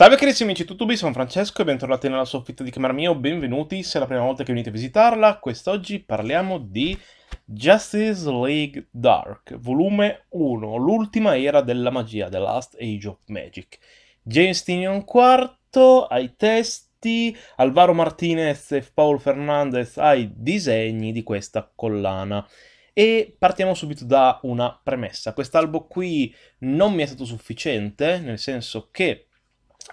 Salve carissimi amici tutubi, sono Francesco e bentornati nella soffitta di camera mia, benvenuti, se è la prima volta che venite a visitarla, quest'oggi parliamo di Justice League Dark, volume 1, l'ultima era della magia, The Last Age of Magic. James Tinion IV ai testi, Alvaro Martinez e Paul Fernandez ai disegni di questa collana. E partiamo subito da una premessa. Quest'albo qui non mi è stato sufficiente, nel senso che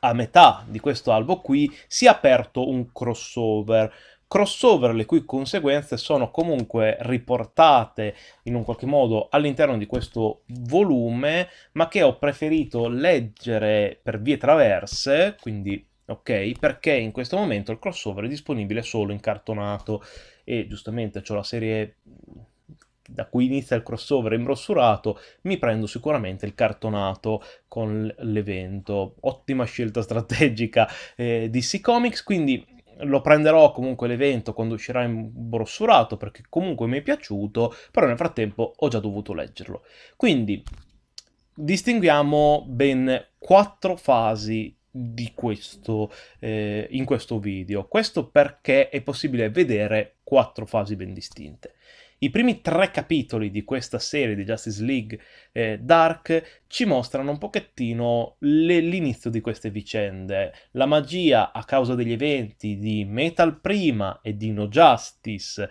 a metà di questo albo qui si è aperto un crossover crossover le cui conseguenze sono comunque riportate in un qualche modo all'interno di questo volume, ma che ho preferito leggere per vie traverse, quindi ok, perché in questo momento il crossover è disponibile solo in cartonato e giustamente ho la serie da cui inizia il crossover imbrossurato, mi prendo sicuramente il cartonato con l'evento. Ottima scelta strategica eh, DC Comics, quindi lo prenderò comunque l'evento quando uscirà imbrossurato perché comunque mi è piaciuto, però nel frattempo ho già dovuto leggerlo. Quindi distinguiamo ben quattro fasi di questo, eh, in questo video. Questo perché è possibile vedere quattro fasi ben distinte. I primi tre capitoli di questa serie di Justice League eh, Dark ci mostrano un pochettino le, l'inizio di queste vicende. La magia a causa degli eventi di Metal prima e di No Justice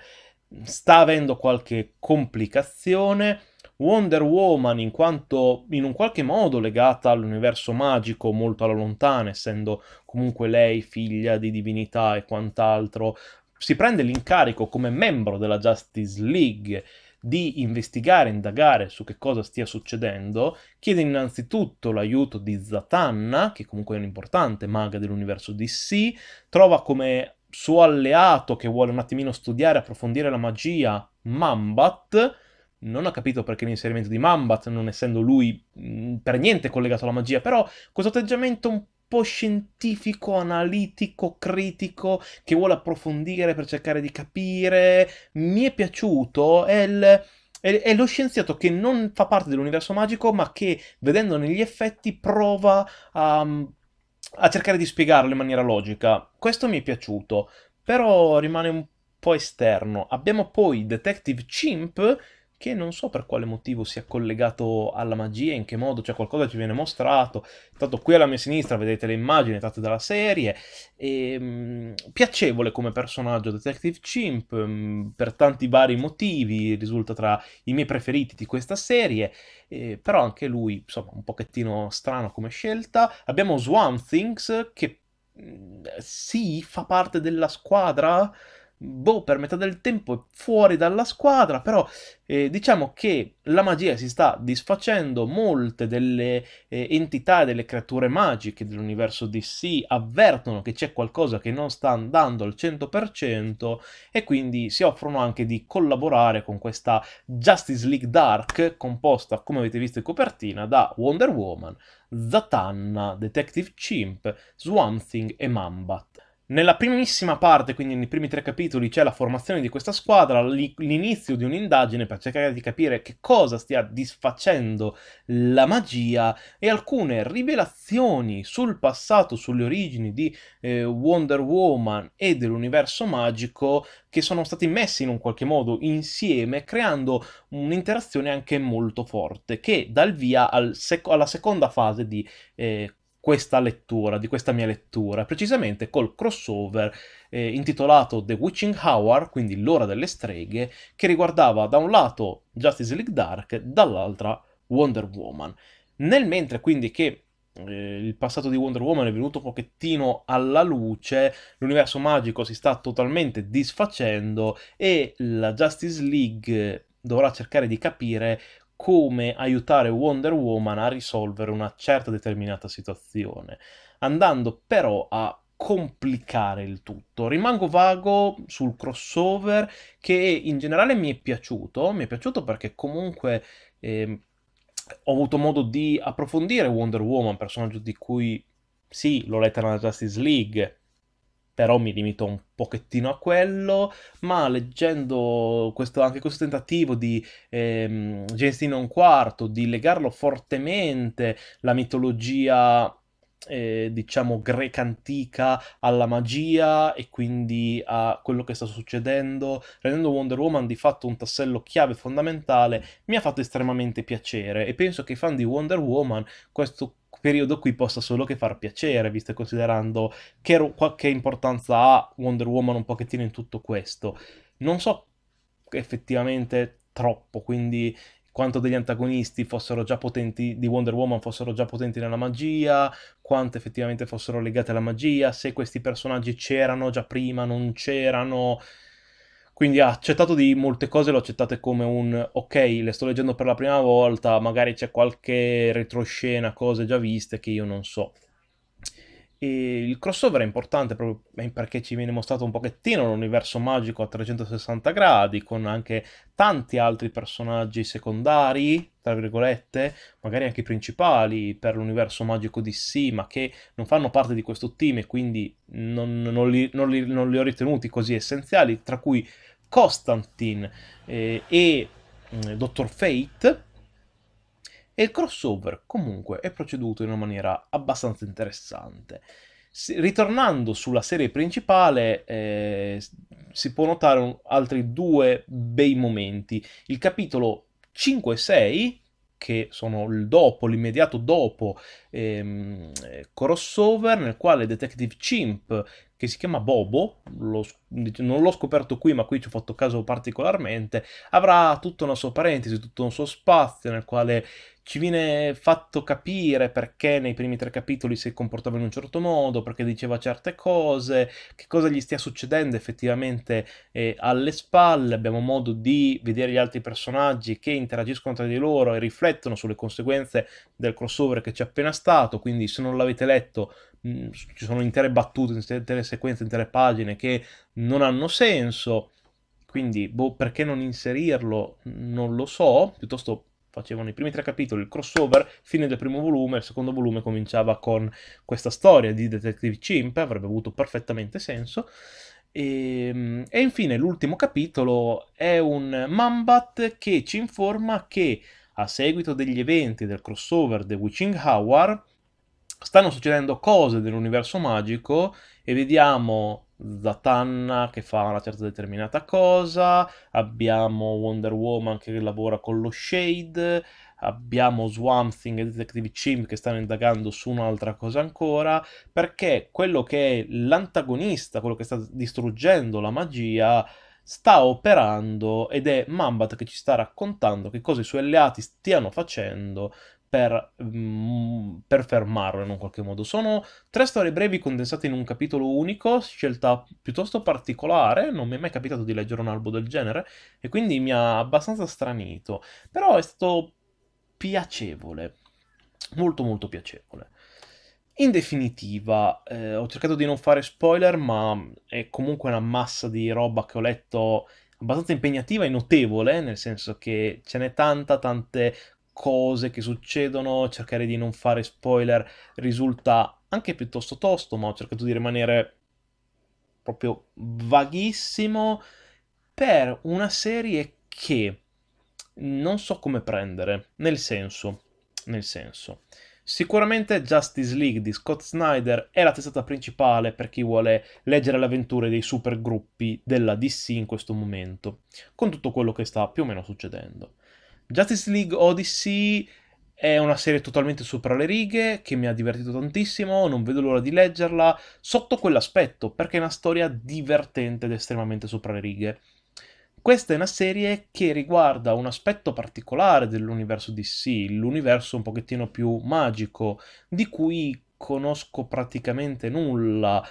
sta avendo qualche complicazione. Wonder Woman, in quanto in un qualche modo legata all'universo magico molto alla lontana, essendo comunque lei figlia di divinità e quant'altro, si prende l'incarico come membro della Justice League di investigare, indagare su che cosa stia succedendo, chiede innanzitutto l'aiuto di Zatanna, che comunque è un importante maga dell'universo DC, trova come suo alleato che vuole un attimino studiare, approfondire la magia, Mambat, non ho capito perché l'inserimento di Mambat, non essendo lui mm, per niente collegato alla magia, però questo atteggiamento un sviluppo scientifico, analitico, critico che vuole approfondire per cercare di capire. Mi è piaciuto, è, il, è, è lo scienziato che non fa parte dell'universo magico, ma che vedendo negli effetti prova a, a cercare di spiegarlo in maniera logica. Questo mi è piaciuto, però rimane un po' esterno. Abbiamo poi Detective Chimp che non so per quale motivo sia collegato alla magia, in che modo, cioè qualcosa ci viene mostrato. Tanto qui alla mia sinistra vedete le immagini tratte dalla serie. E, ehm, mh, piacevole come personaggio Detective Chimp, mh, mm, per tanti vari motivi, risulta tra i miei preferiti di questa serie, eh, però anche lui, insomma, un pochettino strano come scelta. Abbiamo Swamp Things che mh, mm, sì, fa parte della squadra, boh, per metà del tempo è fuori dalla squadra, però eh, diciamo che la magia si sta disfacendo, molte delle eh, entità, delle creature magiche dell'universo DC avvertono che c'è qualcosa che non sta andando al 100% e quindi si offrono anche di collaborare con questa Justice League Dark composta, come avete visto in copertina, da Wonder Woman, Zatanna, Detective Chimp, Swamp Thing e Mambat. Nella primissima parte, quindi nei primi tre capitoli, c'è la formazione di questa squadra, l'inizio di un'indagine per cercare di capire che cosa stia disfacendo la magia e alcune rivelazioni sul passato, sulle origini di eh, Wonder Woman e dell'universo magico che sono stati messi in un qualche modo insieme, creando un'interazione anche molto forte, che dà il via al sec- alla seconda fase di eh, questa lettura, di questa mia lettura, precisamente col crossover eh, intitolato The Witching Hour, quindi l'ora delle streghe, che riguardava da un lato Justice League Dark, dall'altra Wonder Woman. Nel mentre quindi che eh, il passato di Wonder Woman è venuto un pochettino alla luce, l'universo magico si sta totalmente disfacendo e la Justice League dovrà cercare di capire come aiutare Wonder Woman a risolvere una certa determinata situazione, andando però a complicare il tutto. Rimango vago sul crossover che in generale mi è piaciuto, mi è piaciuto perché comunque eh, ho avuto modo di approfondire Wonder Woman, personaggio di cui sì, l'ho letta nella Justice League, però mi limito un pochettino a quello, ma leggendo questo, anche questo tentativo di ehm, Gensino un di legarlo fortemente alla mitologia eh, diciamo greca antica alla magia e quindi a quello che sta succedendo, rendendo Wonder Woman di fatto un tassello chiave fondamentale, mi ha fatto estremamente piacere e penso che i fan di Wonder Woman questo periodo qui possa solo che far piacere, visto e considerando che, che importanza ha Wonder Woman un pochettino in tutto questo. Non so effettivamente troppo, quindi quanto degli antagonisti fossero già potenti, di Wonder Woman fossero già potenti nella magia, quante effettivamente fossero legate alla magia, se questi personaggi c'erano già prima, non c'erano. Quindi ha accettato di molte cose, l'ho accettate come un ok, le sto leggendo per la prima volta, magari c'è qualche retroscena, cose già viste che io non so. E il crossover è importante proprio eh, perché ci viene mostrato un pochettino l'universo magico a 360 gradi, con anche tanti altri personaggi secondari, tra virgolette, magari anche principali per l'universo magico DC, ma che non fanno parte di questo team e quindi non, non, li, non, li, non li, ho ritenuti così essenziali, tra cui Constantine eh, e eh, mm, Dr. Fate e il crossover comunque è proceduto in una maniera abbastanza interessante. ritornando sulla serie principale, eh, si può notare un, altri due bei momenti. Il capitolo 5 e 6, che sono il dopo, l'immediato dopo ehm, crossover, nel quale Detective Chimp, che si chiama Bobo, lo, non l'ho scoperto qui ma qui ci ho fatto caso particolarmente, avrà tutta una sua parentesi, tutto un suo spazio nel quale ci viene fatto capire perché nei primi tre capitoli si comportava in un certo modo, perché diceva certe cose, che cosa gli stia succedendo effettivamente eh, alle spalle, abbiamo modo di vedere gli altri personaggi che interagiscono tra di loro e riflettono sulle conseguenze del crossover che c'è appena stato, quindi se non l'avete letto mh, mm, ci sono intere battute, intere sequenze, intere pagine che non hanno senso, quindi boh, perché non inserirlo non lo so, piuttosto facevano i primi tre capitoli, il crossover, fine del primo volume, il secondo volume cominciava con questa storia di Detective Chimp, avrebbe avuto perfettamente senso. E, ehm, e infine l'ultimo capitolo è un Mambat che ci informa che a seguito degli eventi del crossover The Witching Hour, stanno succedendo cose nell'universo magico e vediamo Zatanna che fa una certa determinata cosa, abbiamo Wonder Woman che lavora con lo Shade, abbiamo Swamp Thing e Detective Chimp che stanno indagando su un'altra cosa ancora, perché quello che è l'antagonista, quello che sta distruggendo la magia, sta operando ed è Mambat che ci sta raccontando che cosa i suoi alleati stiano facendo per, mm, per, fermarlo in un qualche modo. Sono tre storie brevi condensate in un capitolo unico, scelta piuttosto particolare, non mi è mai capitato di leggere un albo del genere e quindi mi ha abbastanza stranito, però è stato piacevole, molto molto piacevole. In definitiva, eh, ho cercato di non fare spoiler, ma è comunque una massa di roba che ho letto abbastanza impegnativa e notevole, nel senso che ce n'è tanta, tante cose che succedono, cercare di non fare spoiler risulta anche piuttosto tosto, ma ho cercato di rimanere proprio vaghissimo per una serie che non so come prendere, nel senso, nel senso. Sicuramente Justice League di Scott Snyder è la testata principale per chi vuole leggere le avventure dei supergruppi della DC in questo momento, con tutto quello che sta più o meno succedendo. Justice League Odyssey è una serie totalmente sopra le righe che mi ha divertito tantissimo, non vedo l'ora di leggerla sotto quell'aspetto perché è una storia divertente ed estremamente sopra le righe. Questa è una serie che riguarda un aspetto particolare dell'universo DC, l'universo un pochettino più magico, di cui conosco praticamente nulla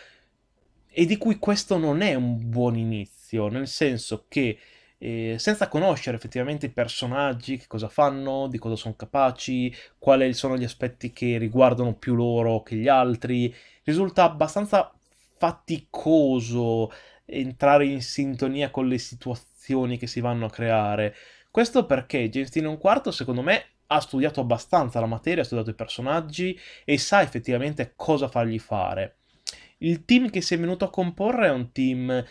e di cui questo non è un buon inizio, nel senso che eh, senza conoscere effettivamente i personaggi, che cosa fanno, di cosa sono capaci, quali sono gli aspetti che riguardano più loro che gli altri, risulta abbastanza faticoso entrare in sintonia con le situazioni che si vanno a creare. Questo perché James Dean secondo me, ha studiato abbastanza la materia, ha studiato i personaggi e sa effettivamente cosa fargli fare. Il team che si è venuto a comporre è un team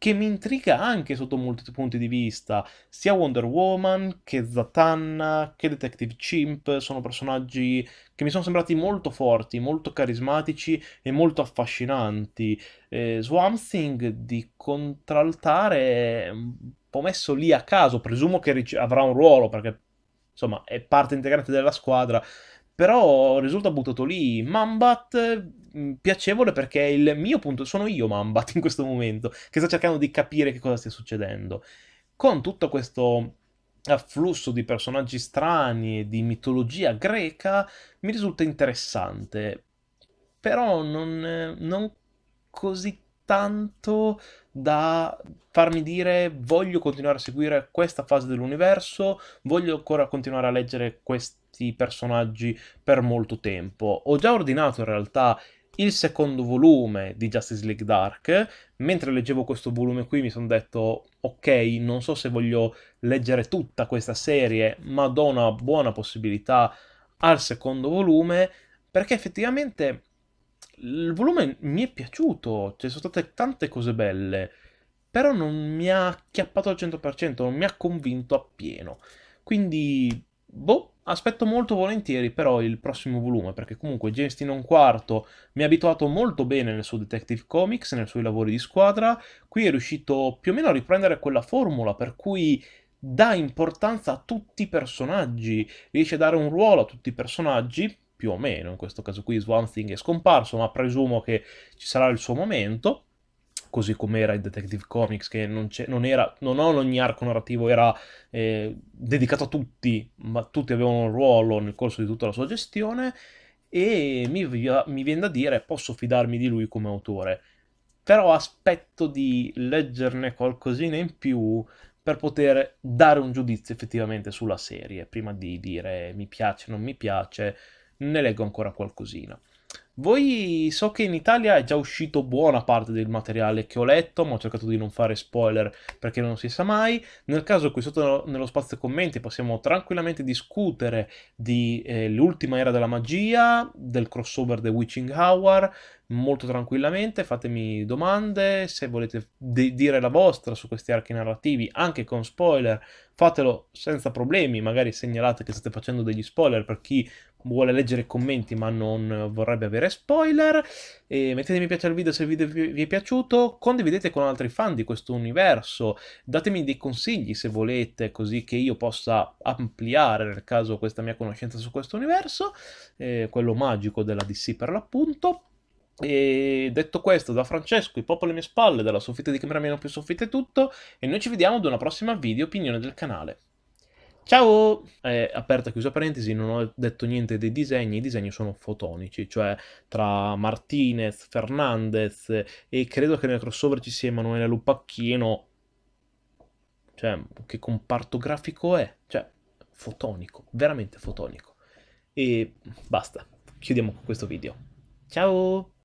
che mi intriga anche sotto molti punti di vista, sia Wonder Woman che Zatanna che Detective Chimp, sono personaggi che mi sono sembrati molto forti, molto carismatici e molto affascinanti. Eh, Swamp Thing di contraltare è un po' messo lì a caso, presumo che rice- avrà un ruolo perché insomma è parte integrante della squadra, però risulta buttato lì. Mambat Mm, piacevole perché il mio punto, sono io Mambat in questo momento, che sto cercando di capire che cosa stia succedendo. Con tutto questo afflusso di personaggi strani e di mitologia greca mi risulta interessante, però non, non così tanto da farmi dire voglio continuare a seguire questa fase dell'universo, voglio ancora continuare a leggere questi personaggi per molto tempo. Ho già ordinato in realtà il secondo volume di Justice League Dark. Mentre leggevo questo volume qui mi sono detto ok, non so se voglio leggere tutta questa serie, ma do una buona possibilità al secondo volume perché effettivamente il volume mi è piaciuto, ci cioè, sono state tante cose belle, però non mi ha acchiappato al 100%, non mi ha convinto appieno. Quindi, boh, Aspetto molto volentieri però il prossimo volume, perché comunque James Tynion IV mi ha abituato molto bene nel suo Detective Comics, nei suoi lavori di squadra, qui è riuscito più o meno a riprendere quella formula per cui dà importanza a tutti i personaggi, riesce a dare un ruolo a tutti i personaggi, più o meno, in questo caso qui Swan Thing è scomparso, ma presumo che ci sarà il suo momento, così come era in Detective Comics, che non, non, era, non ho ogni arco narrativo era eh, dedicato a tutti, ma tutti avevano un ruolo nel corso di tutta la sua gestione, e mi, mi viene da dire posso fidarmi di lui come autore. Però aspetto di leggerne qualcosina in più per poter dare un giudizio effettivamente sulla serie, prima di dire mi piace, non mi piace, ne leggo ancora qualcosina. Voi so che in Italia è già uscito buona parte del materiale che ho letto, ma ho cercato di non fare spoiler perché non si sa mai. Nel caso qui sotto nello spazio commenti possiamo tranquillamente discutere di eh, l'ultima era della magia, del crossover The Witching Hour, molto tranquillamente, fatemi domande, se volete de- dire la vostra su questi archi narrativi, anche con spoiler, fatelo senza problemi, magari segnalate che state facendo degli spoiler per chi vuole leggere i commenti ma non vorrebbe avere spoiler. E mettetemi piace al video se il video vi è piaciuto, condividete con altri fan di questo universo, datemi dei consigli se volete, così che io possa ampliare nel caso questa mia conoscenza su questo universo, eh, quello magico della DC per l'appunto. E detto questo, da Francesco, i popoli alle mie spalle, dalla soffitta di camera meno più soffitta è tutto, e noi ci vediamo ad una prossima video opinione del canale. Ciao! Eh, aperta e chiusa parentesi, non ho detto niente dei disegni, i disegni sono fotonici, cioè tra Martinez, Fernandez e credo che nel crossover ci sia Emanuele Lupacchino, cioè che comparto grafico è? Cioè, fotonico, veramente fotonico. E basta, chiudiamo con questo video. Ciao!